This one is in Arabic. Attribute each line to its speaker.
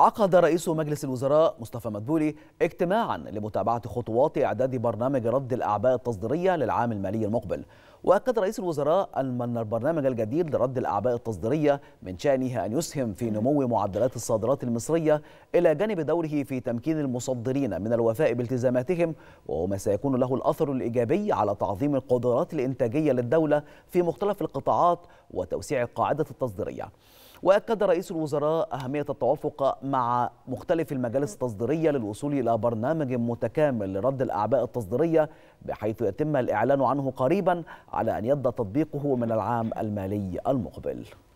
Speaker 1: عقد رئيس مجلس الوزراء مصطفى مدبولي اجتماعا لمتابعة خطوات إعداد برنامج رد الأعباء التصديرية للعام المالي المقبل وأكد رئيس الوزراء أن البرنامج الجديد لرد الأعباء التصديرية من شأنه أن يسهم في نمو معدلات الصادرات المصرية إلى جانب دوره في تمكين المصدرين من الوفاء بالتزاماتهم وهو ما سيكون له الأثر الإيجابي على تعظيم القدرات الإنتاجية للدولة في مختلف القطاعات وتوسيع القاعدة التصديرية واكد رئيس الوزراء اهميه التوافق مع مختلف المجالس التصديريه للوصول الى برنامج متكامل لرد الاعباء التصديريه بحيث يتم الاعلان عنه قريبا على ان يبدا تطبيقه من العام المالي المقبل